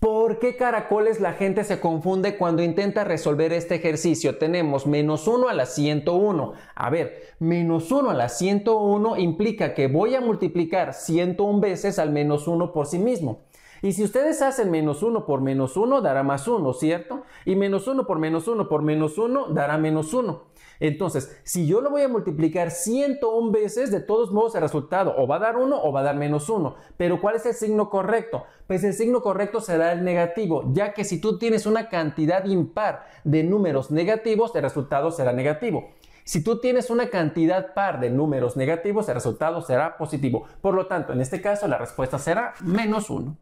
¿Por qué caracoles la gente se confunde cuando intenta resolver este ejercicio? Tenemos menos 1 a la 101. A ver, menos 1 a la 101 implica que voy a multiplicar 101 veces al menos 1 por sí mismo. Y si ustedes hacen menos 1 por menos 1, dará más 1, ¿cierto? Y menos 1 por menos 1 por menos 1, dará menos 1. Entonces, si yo lo voy a multiplicar 101 veces, de todos modos el resultado o va a dar 1 o va a dar menos 1. Pero ¿cuál es el signo correcto? Pues el signo correcto será el negativo, ya que si tú tienes una cantidad impar de números negativos, el resultado será negativo. Si tú tienes una cantidad par de números negativos, el resultado será positivo. Por lo tanto, en este caso, la respuesta será menos 1.